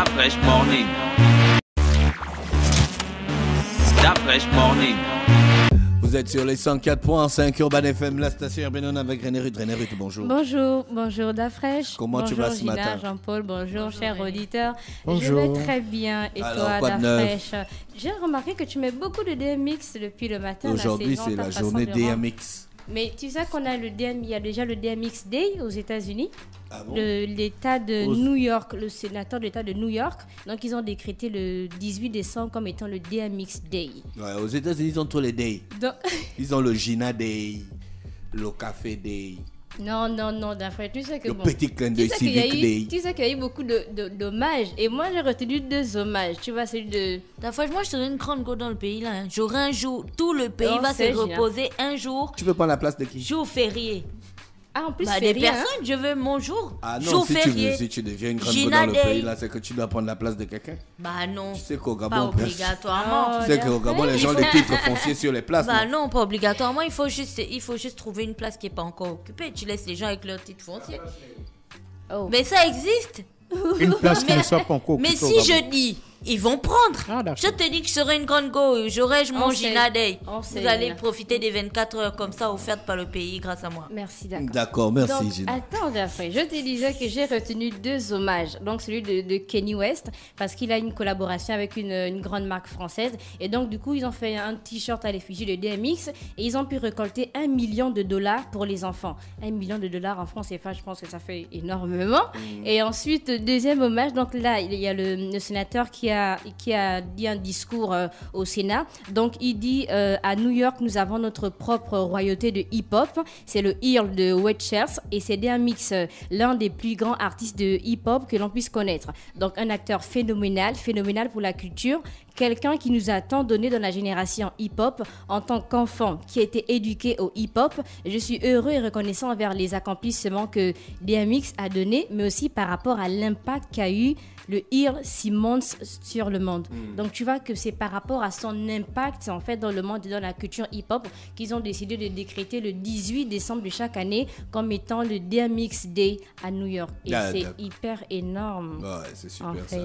Da morning. Da morning. Vous êtes sur les 104.5 Urban FM, la station urbaine avec René Ruth. René Ruth, bonjour. Bonjour, bonjour Dafresh. Comment tu vas ce matin Jean-Paul, bonjour, cher auditeur. Bonjour. Je vais très bien. Et toi, Dafresh J'ai remarqué que tu mets beaucoup de DMX depuis le matin. Aujourd'hui, c'est la journée DMX. Mais tu sais qu'on a le DM, il y a déjà le DMX Day aux États-Unis. Ah L'État de New York, le sénateur de l'État de New York, donc ils ont décrété le 18 décembre comme étant le DMX Day. Ouais, aux États-Unis, ils ont tous les days. Ils ont le Gina Day, le Café Day. Non, non, non, d'après, tu sais que. bon, qu'il y a eu beaucoup de, dommages. Et moi, j'ai retenu deux hommages. Tu vois, celui de. D'après, moi, je serais une grande go dans le pays, là. Hein. J'aurai un jour. Tout le pays va se reposer un jour. Tu veux prendre la place de qui Jour férié. Ah, en plus, bah, des personnes, hein. je veux mon jour. Ah non, jour si, Tu deviens une grande Gina dans le pays, là, c'est que tu dois prendre la place de quelqu'un. Bah non. Tu Pas obligatoirement. tu sais qu'au Gabon, les gens, les titres fonciers sur les places. Bah non, pas obligatoirement. Il faut juste, il faut juste trouver une place qui n'est pas encore occupée. Tu laisses les gens avec leurs titres fonciers. Oh. Mais ça existe. Une place qui ne soit pas encore occupée. Mais si je dis ils vont prendre. Ah, je te dis que je serai une grande go, j'aurai je mange Day. Vous allez profiter des 24 heures comme ça offertes par le pays grâce à moi. Merci, d'accord. D'accord, merci Attends, après, je te disais que j'ai retenu deux hommages. Donc celui de, Kenny West, parce qu'il a une collaboration avec une, grande marque française. Et donc, du coup, ils ont fait un t-shirt à l'effigie de DMX et ils ont pu récolter un million de dollars pour les enfants. Un million de dollars en France, enfin je pense que ça fait énormément. Mm. Et ensuite, deuxième hommage, donc là, il y a le, le sénateur qui qui a, dit un discours euh, au Sénat. Donc, il dit euh, à New York, nous avons notre propre royauté de hip-hop. C'est le Earl de Wetchers et c'est un Mix, euh, l'un des plus grands artistes de hip-hop que l'on puisse connaître. Donc, un acteur phénoménal, phénoménal pour la culture, quelqu'un qui nous a tant donné dans la génération hip-hop en tant qu'enfant qui a été éduqué au hip-hop. Je suis heureux et reconnaissant envers les accomplissements que DMX a donné, mais aussi par rapport à l'impact qu'a eu le Earl Simmons sur le monde. Hmm. Donc tu vois que c'est par rapport à son impact en fait dans le monde et dans la culture hip-hop qu'ils ont décidé de décréter le 18 décembre de chaque année comme étant le DMX Day à New York. Et ah, c'est hyper énorme. Ouais, c'est super ça.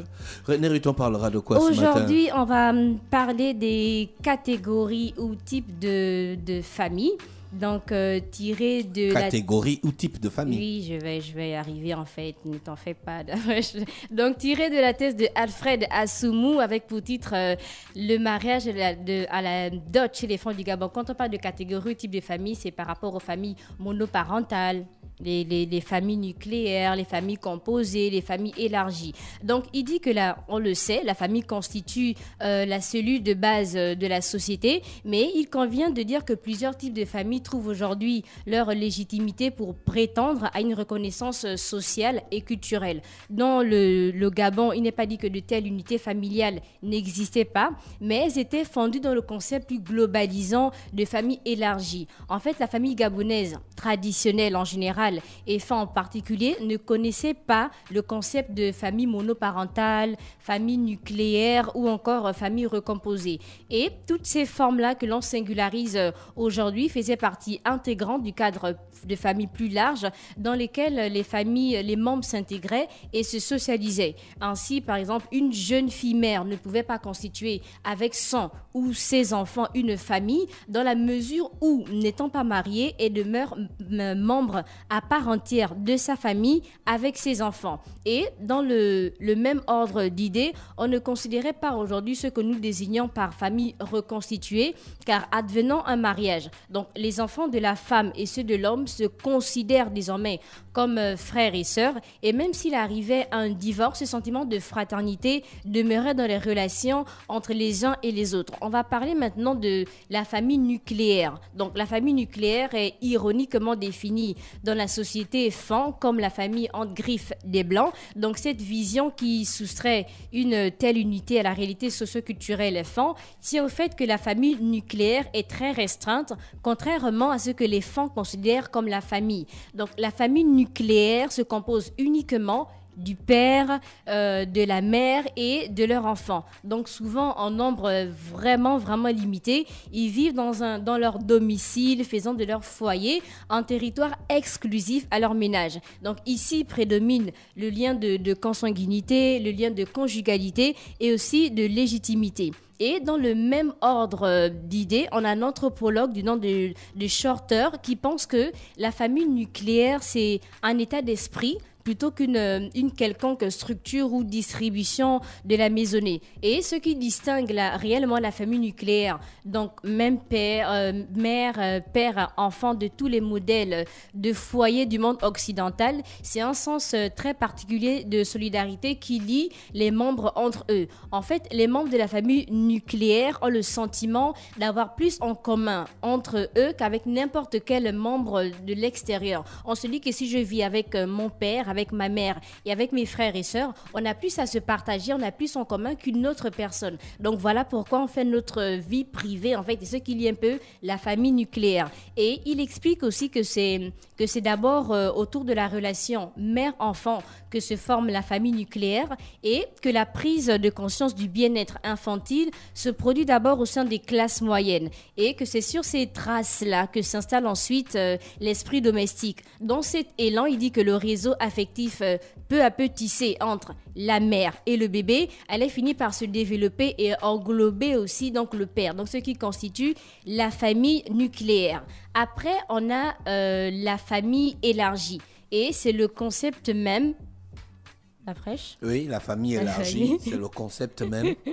René parlera de quoi ce matin Aujourd'hui, on va hum, parler des catégories ou types de, de familles. Donc, euh, tiré de Catégorie ou type de famille. Oui, je vais, je vais y arriver en fait, ne t'en fais pas. Donc, tiré de la thèse de Alfred Assoumou avec pour titre euh, Le mariage de, à la dot chez les fonds du Gabon. Quand on parle de catégorie ou type de famille, c'est par rapport aux familles monoparentales, les, familles nucléaires, les familles composées, les familles élargies. Donc il dit que là, on le sait, la famille constitue euh, la cellule de base euh, de la société, mais il convient de dire que plusieurs types de familles trouvent aujourd'hui leur légitimité pour prétendre à une reconnaissance euh, sociale et culturelle. Dans le, Gabon, il n'est pas dit que de telles unités familiales n'existaient pas, mais elles étaient fondées dans le concept plus globalisant de famille élargie. En fait, la famille gabonaise traditionnelle en général, et femmes en particulier ne connaissaient pas le concept de famille monoparentale, famille nucléaire ou encore euh, famille recomposée. Et toutes ces formes-là que l'on singularise euh, aujourd'hui faisaient partie intégrante du cadre de famille plus large dans lesquelles les familles, les membres s'intégraient et se socialisaient. Ainsi, par exemple, une jeune fille mère ne pouvait pas constituer avec son ou ses enfants une famille dans la mesure où, n'étant pas mariée, elle demeure membre à à part entière de sa famille avec ses enfants. Et dans le, le même ordre d'idées, on ne considérait pas aujourd'hui ce que nous désignons par famille reconstituée, car advenant un mariage, donc les enfants de la femme et ceux de l'homme se considèrent désormais comme euh, frères et sœurs, et même s'il arrivait à un divorce, ce sentiment de fraternité demeurait dans les relations entre les uns et les autres. On va parler maintenant de la famille nucléaire. Donc la famille nucléaire est ironiquement définie dans la la société fend comme la famille entre griffes des Blancs. Donc cette vision qui soustrait une telle unité à la réalité socioculturelle fend tient au fait que la famille nucléaire est très restreinte, contrairement à ce que les fans considèrent comme la famille. Donc la famille nucléaire se compose uniquement du père, euh, de la mère et de leur enfant. Donc souvent en nombre euh, vraiment, vraiment limité. Ils vivent dans, un, dans leur domicile, faisant de leur foyer un territoire exclusif à leur ménage. Donc ici prédomine le lien de, consanguinité, le lien de conjugalité et aussi de légitimité. Et dans le même ordre euh, d'idées, on a un anthropologue du nom de, de Shorter qui pense que la famille nucléaire, c'est un état d'esprit plutôt qu'une euh, une quelconque structure ou distribution de la maisonnée. Et ce qui distingue réellement la famille nucléaire, donc même père, euh, mère, euh, père, enfant de tous les modèles de foyers du monde occidental, c'est un sens très particulier de solidarité qui lie les membres entre eux. En fait, les membres de la famille nucléaire ont le sentiment d'avoir plus en commun entre eux qu'avec n'importe quel membre de l'extérieur. On se dit que si je vis avec mon père, avec ma mère et avec mes frères et sœurs, on a plus à se partager, on a plus en commun qu'une autre personne. Donc voilà pourquoi on fait notre vie privée, en fait, et ce qu'il y a un peu la famille nucléaire. Et il explique aussi que c'est que c'est d'abord euh, autour de la relation mère-enfant que se forme la famille nucléaire et que la prise de conscience du bien-être infantile se produit d'abord au sein des classes moyennes et que c'est sur ces traces-là que s'installe ensuite euh, l'esprit domestique. Dans cet élan, il dit que le réseau affectif euh, peu à peu tissé entre la mère et le bébé elle a fini par se développer et englober aussi donc le père, donc ce qui constitue la famille nucléaire. Après, on a euh, la famille élargie et c'est le concept même. La fraîche Oui, la famille élargie, c'est le concept même.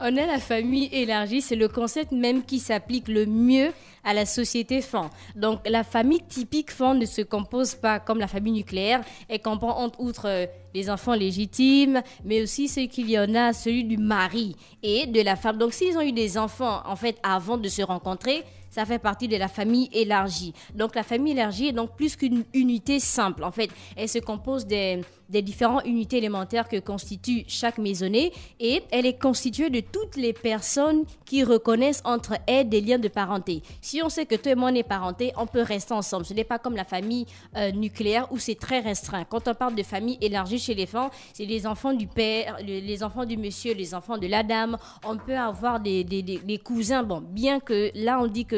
On a la famille élargie, c'est le concept même qui s'applique le mieux à la société fan. Donc la famille typique fan ne se compose pas comme la famille nucléaire et comprend entre outre euh, les enfants légitimes, mais aussi ceux qu'il y en a, celui du mari et de la femme. Donc s'ils ont eu des enfants en fait avant de se rencontrer, ça fait partie de la famille élargie. Donc la famille élargie est donc plus qu'une unité simple. En fait, elle se compose des, des différentes unités élémentaires que constitue chaque maisonnée et elle est constituée de toutes les personnes qui reconnaissent entre elles des liens de parenté. Si on sait que tout le monde est parenté, on peut rester ensemble. Ce n'est pas comme la famille euh, nucléaire où c'est très restreint. Quand on parle de famille élargie chez les femmes, c'est les enfants du père, les enfants du monsieur, les enfants de la dame. On peut avoir des, des cousins. Bon, bien que là on dit que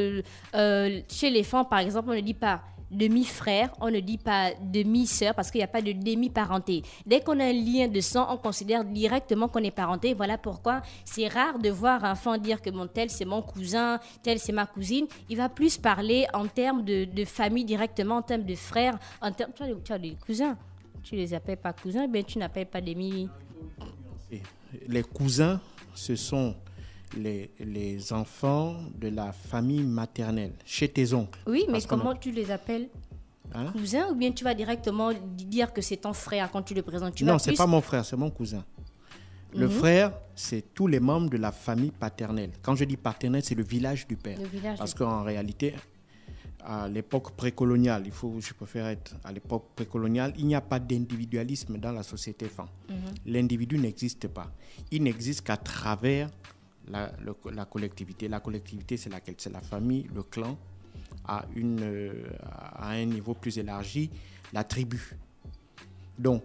euh, chez les enfants, par exemple, on ne dit pas demi-frère, on ne dit pas demi-sœur parce qu'il n'y a pas de demi-parenté. Dès qu'on a un lien de sang, on considère directement qu'on est parenté. Voilà pourquoi c'est rare de voir un enfant dire que mon tel c'est mon cousin, tel c'est ma cousine. Il va plus parler en termes de, famille directement, en termes de frère, en termes... Tu tu cousins, tu les appelles pas cousins, mais tu n'appelles pas demi... Les cousins, ce sont les, enfants de la famille maternelle, chez tes oncles. Oui, mais comment tu les appelles hein Cousin ou bien tu vas directement dire que c'est ton frère quand tu le présentes Non, c'est n'est pas mon frère, c'est mon cousin. Le mhm. frère, c'est tous les membres de la famille paternelle. Quand je dis paternelle, c'est le village du père. Parce qu'en réalité, à l'époque précoloniale, il faut, je préfère être à l'époque précoloniale, il n'y a pas d'individualisme dans la société fang mhm. L'individu n'existe pas. Il n'existe qu'à travers la, collectivité. La collectivité, c'est laquelle C'est la famille, le clan, à, une, euh, à un niveau plus élargi, la tribu. Donc,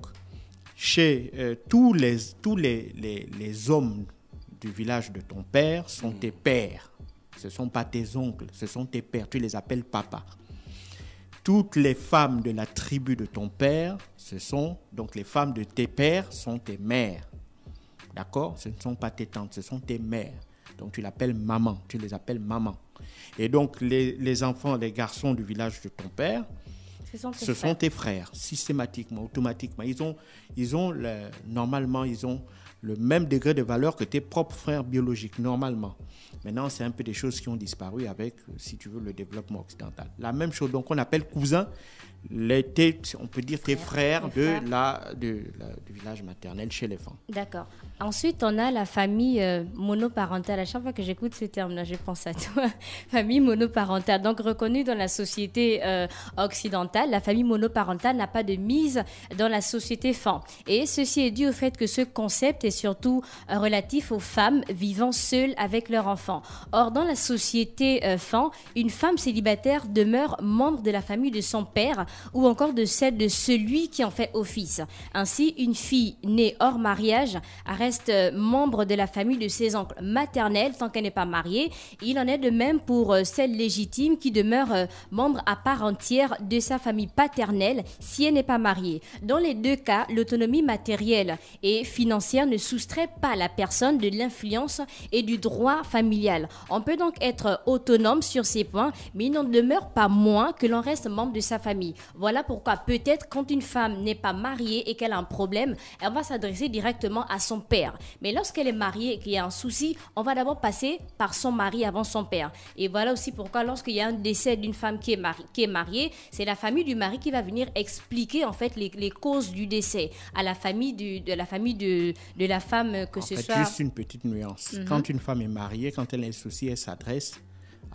chez euh, tous, les, tous les, hommes du village de ton père sont mm. tes pères. Ce ne sont pas tes oncles, ce sont tes pères. Tu les appelles papa. Toutes les femmes de la tribu de ton père, ce sont donc les femmes de tes pères sont tes mères. D'accord Ce ne sont pas tes tantes, ce sont tes mères. Donc tu l'appelles maman, tu les appelles maman. Et donc les, enfants, les garçons du village de ton père, ce sont tes, frères. systématiquement, automatiquement. Ils ont, ils ont normalement, ils ont le même degré de valeur que tes propres frères biologiques, normalement. Maintenant, c'est un peu des choses qui ont disparu avec, euh, si tu veux, le développement occidental. La même chose, donc on appelle cousin, les, on peut dire tes frères, de, la, du village maternel chez les femmes. D'accord. Ensuite, on a la famille euh, monoparentale. À chaque fois que j'écoute ce terme là je pense à toi. famille monoparentale. Donc reconnue dans la société euh, occidentale, la famille monoparentale n'a pas de mise dans la société femme. Et ceci est dû au fait que ce concept est surtout relatif aux femmes vivant seules avec leurs enfants. Or, dans la société euh, fin, une femme célibataire demeure membre de la famille de son père ou encore de celle de celui qui en fait office. Ainsi, une fille née hors mariage reste euh, membre de la famille de ses oncles maternels tant qu'elle n'est pas mariée. Il en est de même pour euh, celle légitime qui demeure membre à part entière de sa famille paternelle si elle n'est pas mariée. Dans les deux cas, l'autonomie matérielle et financière ne soustrait pas la personne de l'influence et du droit familial on peut donc être autonome sur ces points, mais il n'en demeure pas moins que l'on reste membre de sa famille. Voilà pourquoi peut-être quand une femme n'est pas mariée et qu'elle a un problème, elle va s'adresser directement à son père. Mais lorsqu'elle est mariée et qu'il y a un souci, on va d'abord passer par son mari avant son père. Et voilà aussi pourquoi lorsqu'il y a un décès d'une femme qui est, mariée, c'est la famille du mari qui va venir expliquer en fait les, causes du décès à la famille de la famille de, la femme que en ce fait, soit. Juste une petite nuance. Mhm. Quand une femme est mariée, quand les soucis s'adressent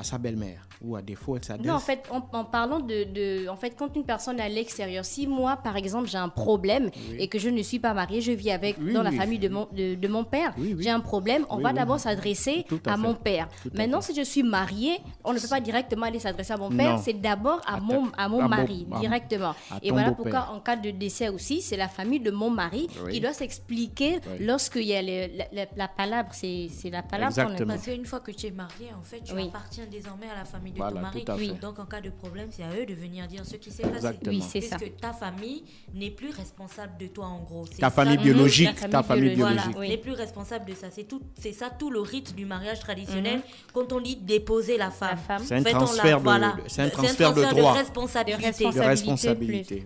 à sa belle-mère ou à défaut à sa Non, en fait, en, parlant de, En fait, quand une personne est à l'extérieur, si moi, par exemple, j'ai un problème et que je ne suis pas mariée, je vis avec dans la famille de mon, de, mon père, j'ai un problème, on va d'abord s'adresser à, mon père. Maintenant, si je suis mariée, on ne peut pas directement aller s'adresser à mon père, c'est d'abord à, mon, à mon mari, directement. et voilà pourquoi, en cas de décès aussi, c'est la famille de mon mari qui doit s'expliquer lorsqu'il y a le, la, la, la, palabre, c'est la palabre. Parce qu'une fois que tu es mariée, en fait, tu appartiens désormais à la famille de ton mari. Donc en cas de problème, c'est à eux de venir dire ce qui s'est passé. Oui, c'est ça. Parce que ta famille n'est plus responsable de toi en gros. Ta mhm. famille biologique, ta famille, biologique. Voilà, n'est plus responsable de ça. C'est tout, c'est ça tout le rite du mariage traditionnel. Mhm. Quand on dit déposer la femme, c'est un, transfert de, c'est un transfert de droit, responsabilité.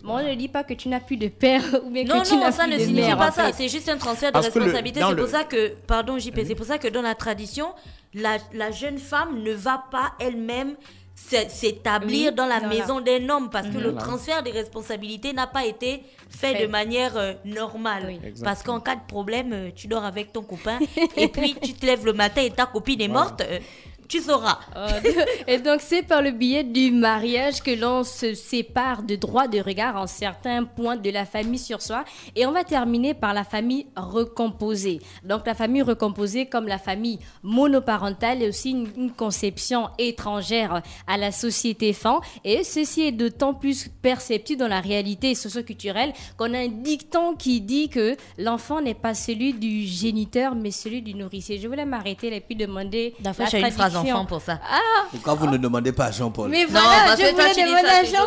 De on ne dit pas que tu n'as plus de père ou bien non, que tu n'as plus de mère. Non, ça ne signifie pas ça. C'est juste un transfert de responsabilité. C'est pour ça que, pardon JP, c'est pour ça que dans la tradition, la, jeune femme ne va pas elle-même s'établir dans la maison d'un homme parce que mhm. le transfert des responsabilités n'a pas été fait, de manière euh, normale. Parce qu'en cas de problème, euh, tu dors avec ton copain et puis tu te lèves le matin et ta copine est morte. Euh, tu sauras. Euh, et donc, c'est par le biais du mariage que l'on se sépare de droits de regard en certains points de la famille sur soi. Et on va terminer par la famille recomposée. Donc, la famille recomposée, comme la famille monoparentale, est aussi une, conception étrangère à la société fan. Et ceci est d'autant plus perceptible dans la réalité socioculturelle qu'on a un dicton qui dit que l'enfant n'est pas celui du géniteur, mais celui du nourricier. Je voulais m'arrêter et puis demander la phrase trois enfants pour ça. Ah. Pourquoi vous ne demandez pas à Jean-Paul Mais voilà, non, bah, parce je que voulais dis ça,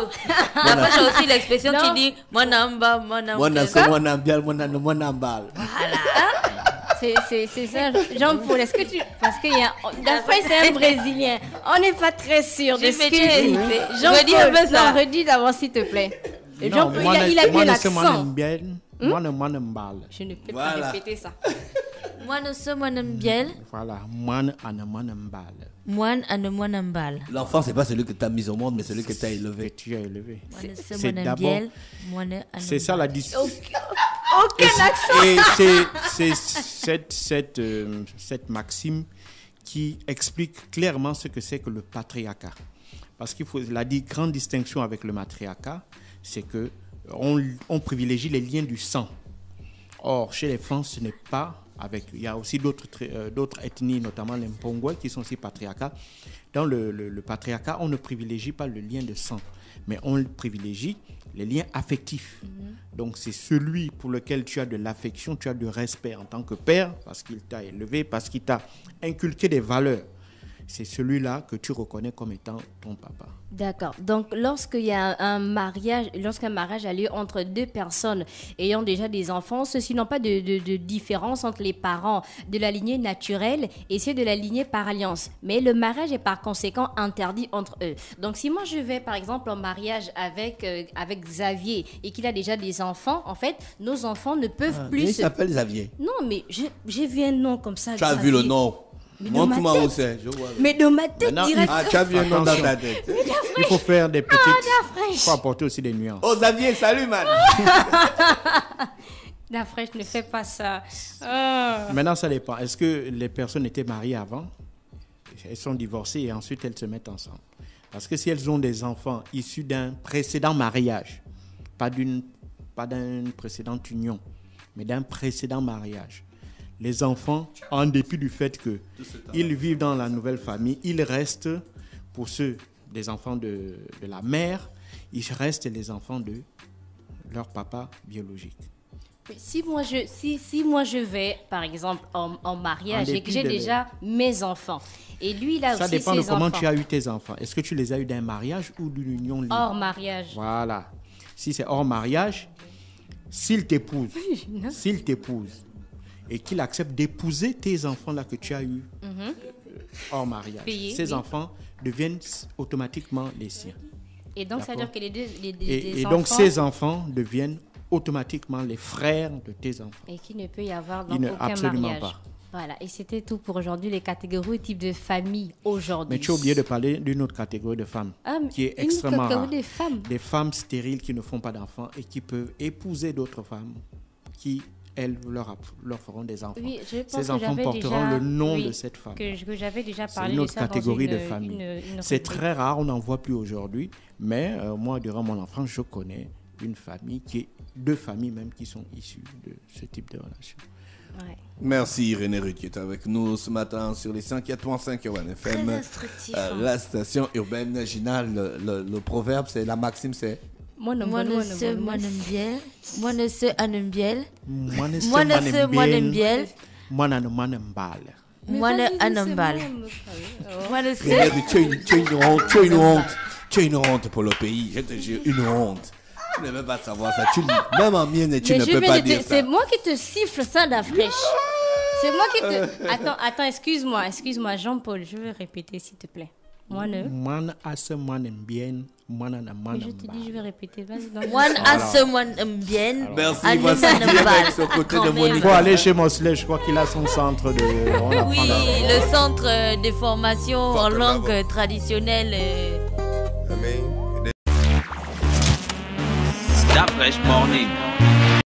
Jean. Après, j'ai aussi l'expression qui dit Mon amba, mon amba. Mon amba, mon amba, mon amba. Voilà. C'est ça, Jean-Paul. Est-ce que tu. Parce que d'après, c'est un Brésilien. On n'est pas très sûr de ce qu'il dit. Jean-Paul, redis d'abord, s'il te plaît. Jean-Paul, il a bien l'accent. Hmm? Je ne peux pas répéter ça. Voilà, moine ce moine L'enfant, c'est pas celui que tu as mis au monde, mais celui que tu as élevé. Tu as élevé. C'est d'abord. C'est ça la distinction Aucun accent. c'est cette, cette, euh, cette maxime qui explique clairement ce que c'est que le patriarcat. Parce qu'il faut la grande distinction avec le matriarcat, c'est que on, on privilégie les liens du sang. Or, chez les Francs, ce n'est pas avec. Il y a aussi d'autres euh, ethnies, notamment les Mpongwe, qui sont aussi patriarcats. Dans le, patriarcat, on ne privilégie pas le lien de sang, mais on privilégie les liens affectifs. Mhm. Donc, c'est celui pour lequel tu as de l'affection, tu as du respect en tant que père, parce qu'il t'a élevé, parce qu'il t'a inculqué des valeurs c'est celui-là que tu reconnais comme étant ton papa. D'accord. Donc, lorsqu'il y un mariage, lorsqu'un mariage a lieu entre deux personnes ayant déjà des enfants, ceux-ci n'ont pas de, différence entre les parents de la lignée naturelle et ceux de la lignée par alliance. Mais le mariage est par conséquent interdit entre eux. Donc, si moi je vais par exemple en mariage avec, euh, avec Xavier et qu'il a déjà des enfants, en fait, nos enfants ne peuvent ah, plus plus. Il s'appelle Xavier. Non, mais j'ai vu un nom comme ça. Tu as vu le nom mais Moi, Mais dans ma tête, Il faut faire des ah, petites. Il faut apporter aussi des nuances. Oh, salut, man. La fraîche ne fait pas ça. Ah. Ah. Maintenant, ça dépend. Est-ce que les personnes étaient mariées avant Elles sont divorcées et ensuite elles se mettent ensemble. Parce que si elles ont des enfants issus d'un précédent mariage, pas d'une précédente union, mais d'un précédent mariage, les enfants, en dépit du fait qu'ils vivent dans la nouvelle famille, ils restent, pour ceux des enfants de, la mère, ils restent les enfants de leur papa biologique. Si moi, je, si, moi je vais, par exemple, en, mariage et que j'ai déjà mes enfants, et lui, il a Ça dépend de comment tu as eu tes enfants. Est-ce que tu les as eu d'un mariage ou d'une union libre Hors mariage. Voilà. Si c'est hors mariage, s'il t'épouse, s'il t'épouse, et qu'il accepte d'épouser tes enfants-là que tu as eu mhm. hors mariage. Ces enfants deviennent automatiquement les siens. Et donc, ça veut dire que les deux. Les, et, et donc, ces enfants deviennent automatiquement les frères de tes enfants. Et qu'il ne peut y avoir dans aucun absolument mariage. Pas. Voilà, et c'était tout pour aujourd'hui, les catégories et types de famille aujourd'hui. Mais tu as oublié de parler d'une autre catégorie de femmes ah, qui est extrêmement rare. femmes. des femmes stériles qui ne font pas d'enfants et qui peuvent épouser d'autres femmes qui elles leur, leur feront des enfants. Ces enfants porteront le nom de cette femme. j'avais déjà parlé. C'est une autre catégorie de famille. C'est très rare, on n'en voit plus aujourd'hui. Mais euh, moi, durant mon enfance, je connais une famille qui est deux familles même qui sont issues de ce type de relation. Merci René Ruth qui est avec nous ce matin sur les 5.85 et FM. La station urbaine nationale. le, le proverbe, c'est la maxime, c'est moi Moi bien. Mwanamse Mwanambiel. Mwanamse Anambiel. Mwanamse Mwanambiel. Mwanana Mwanambal. Mwana Anambal. Mwanamse. Tu es une honte, tu es une honte. Tu es une honte pour le pays. Je te une honte. Tu ne veux pas savoir ça. Tu, même en mienne, tu ne peux pas dire ça. C'est moi qui te siffle ça d'afriche. C'est moi qui te. Attends, attends, excuse-moi, excuse-moi, Jean-Paul, je veux répéter, s'il te plaît. Moi, ne. Je te dis, je vais répéter. One as bien. Merci. Voici Il faut aller chez Mosley. Je crois qu'il a son centre de. oui, le centre de formation en langue traditionnelle. Euh. Morning.